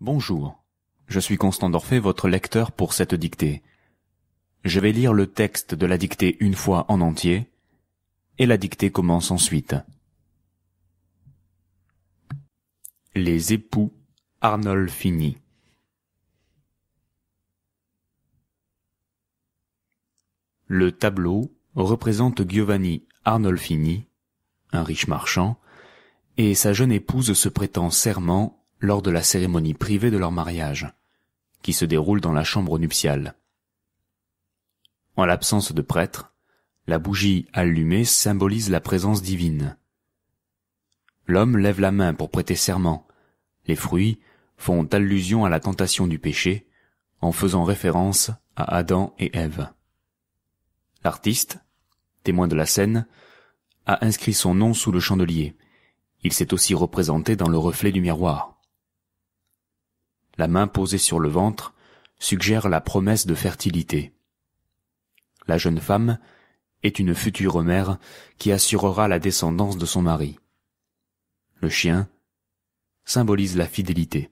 Bonjour, je suis Constant Dorfé, votre lecteur pour cette dictée. Je vais lire le texte de la dictée une fois en entier, et la dictée commence ensuite. Les époux Arnolfini Le tableau représente Giovanni Arnolfini, un riche marchand, et sa jeune épouse se prétend serment lors de la cérémonie privée de leur mariage, qui se déroule dans la chambre nuptiale. En l'absence de prêtre, la bougie allumée symbolise la présence divine. L'homme lève la main pour prêter serment. Les fruits font allusion à la tentation du péché, en faisant référence à Adam et Ève. L'artiste, témoin de la scène, a inscrit son nom sous le chandelier. Il s'est aussi représenté dans le reflet du miroir la main posée sur le ventre, suggère la promesse de fertilité. La jeune femme est une future mère qui assurera la descendance de son mari. Le chien symbolise la fidélité.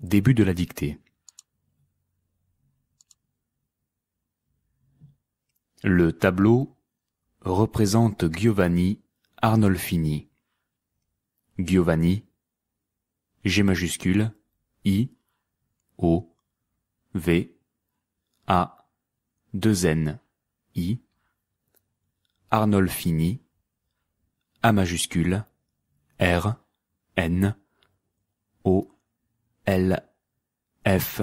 Début de la dictée. Le tableau représente Giovanni Arnolfini. Giovanni G majuscule, I, O, V, A, deux n I, Arnolfini, A majuscule, R, N, O, L, F,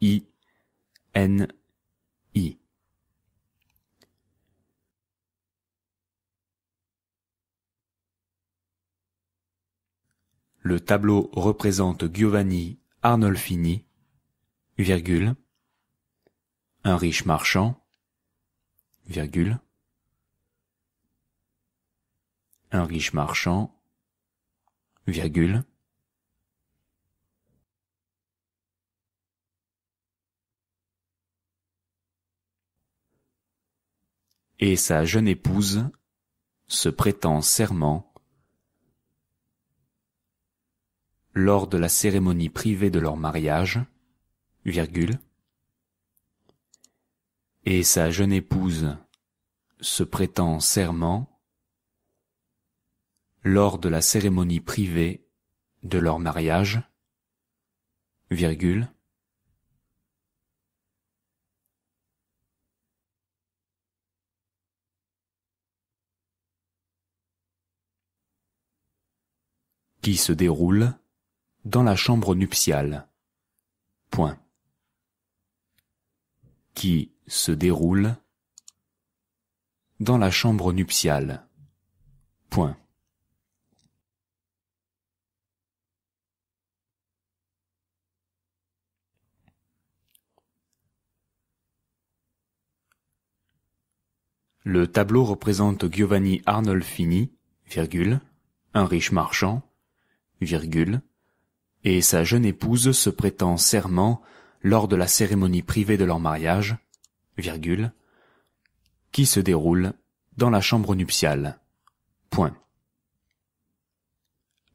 I, N, Le tableau représente Giovanni Arnolfini, virgule, un riche marchand, virgule, un riche marchand, virgule, et sa jeune épouse se prétend serment lors de la cérémonie privée de leur mariage, virgule, et sa jeune épouse se prétend serment lors de la cérémonie privée de leur mariage, virgule, qui se déroule dans la chambre nuptiale. Point. Qui se déroule dans la chambre nuptiale. Point. Le tableau représente Giovanni Arnolfini, virgule, un riche marchand, virgule, et sa jeune épouse se prétend serment lors de la cérémonie privée de leur mariage, virgule, qui se déroule dans la chambre nuptiale. Point.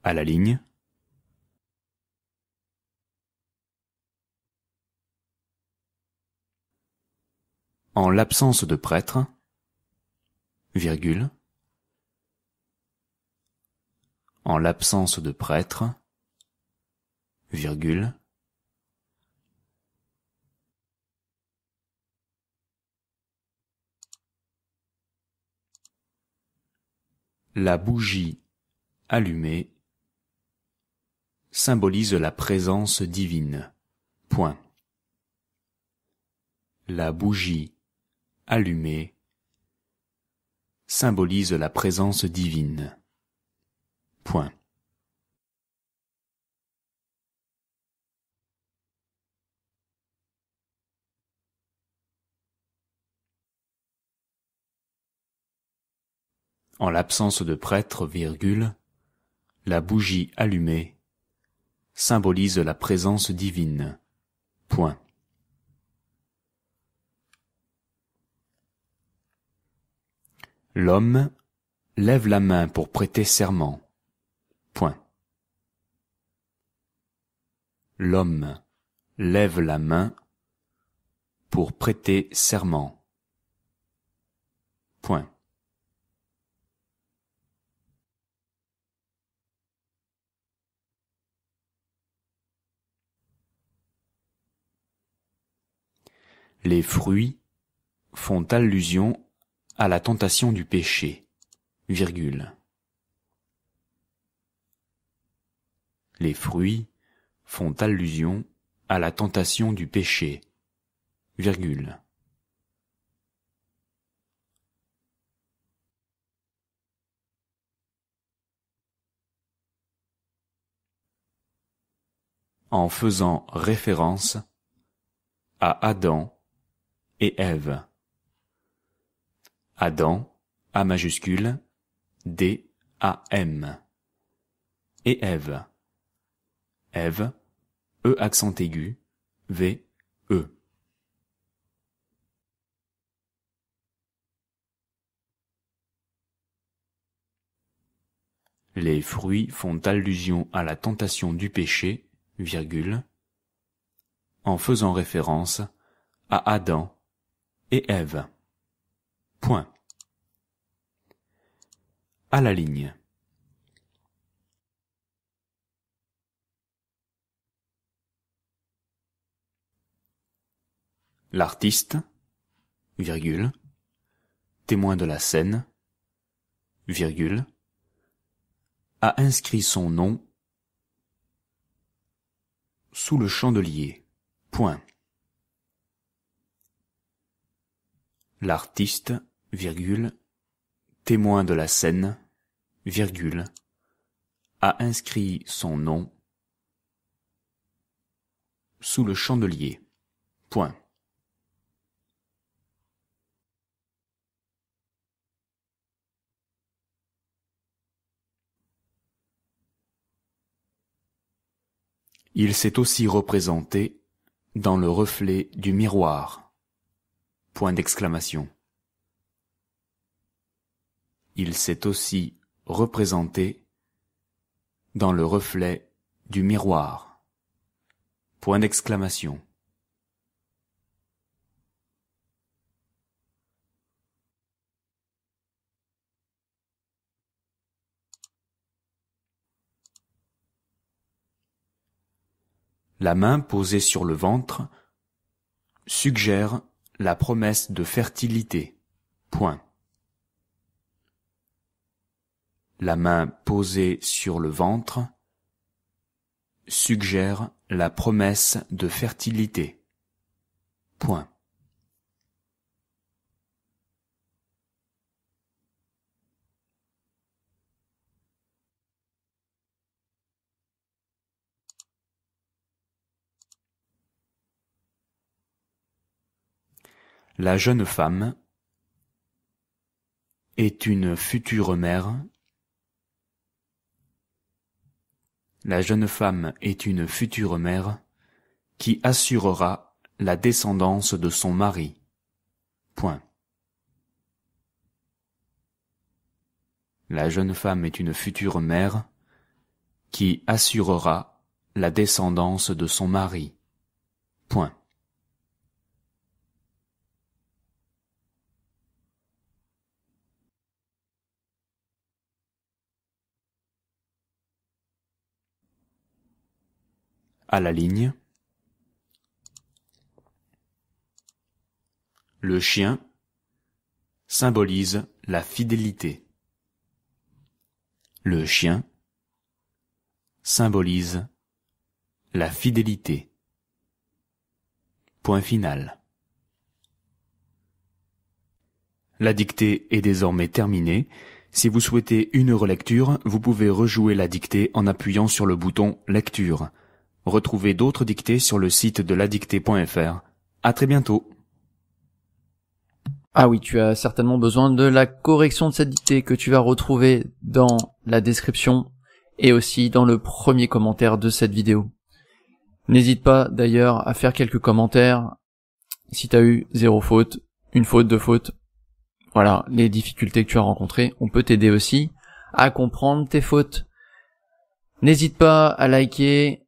À la ligne. En l'absence de prêtre, virgule, en l'absence de prêtre, virgule La bougie allumée symbolise la présence divine. Point. La bougie allumée symbolise la présence divine. Point. en l'absence de prêtre, virgule, la bougie allumée symbolise la présence divine. Point. L'homme lève la main pour prêter serment. Point. L'homme lève la main pour prêter serment. les fruits font allusion à la tentation du péché. Virgule. Les fruits font allusion à la tentation du péché. Virgule. En faisant référence à Adam et Ève. Adam, A majuscule, D, A, M. Et Eve. Eve E accent aigu, V, E. Les fruits font allusion à la tentation du péché, virgule, en faisant référence à Adam et Ève. Point. À la ligne. L'artiste, virgule, témoin de la scène, virgule, a inscrit son nom sous le chandelier. Point. L'artiste, virgule, témoin de la scène, virgule, a inscrit son nom sous le chandelier. Il s'est aussi représenté dans le reflet du miroir d'exclamation. Il s'est aussi représenté dans le reflet du miroir. Point d'exclamation. La main posée sur le ventre suggère la promesse de fertilité. Point. La main posée sur le ventre suggère la promesse de fertilité. Point. La jeune femme est une future mère. La jeune femme est une future mère qui assurera la descendance de son mari. Point. La jeune femme est une future mère qui assurera la descendance de son mari. Point. à la ligne. Le chien symbolise la fidélité. Le chien symbolise la fidélité. Point final. La dictée est désormais terminée. Si vous souhaitez une relecture, vous pouvez rejouer la dictée en appuyant sur le bouton Lecture retrouver d'autres dictées sur le site de ladictée.fr. À très bientôt. Ah oui, tu as certainement besoin de la correction de cette dictée que tu vas retrouver dans la description et aussi dans le premier commentaire de cette vidéo. N'hésite pas d'ailleurs à faire quelques commentaires si tu as eu zéro faute, une faute, deux fautes. Voilà, les difficultés que tu as rencontrées, on peut t'aider aussi à comprendre tes fautes. N'hésite pas à liker,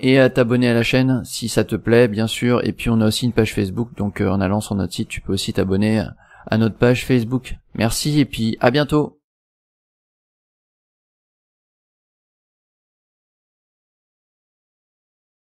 et à t'abonner à la chaîne si ça te plaît bien sûr et puis on a aussi une page Facebook donc euh, en allant sur notre site tu peux aussi t'abonner à notre page Facebook. Merci et puis à bientôt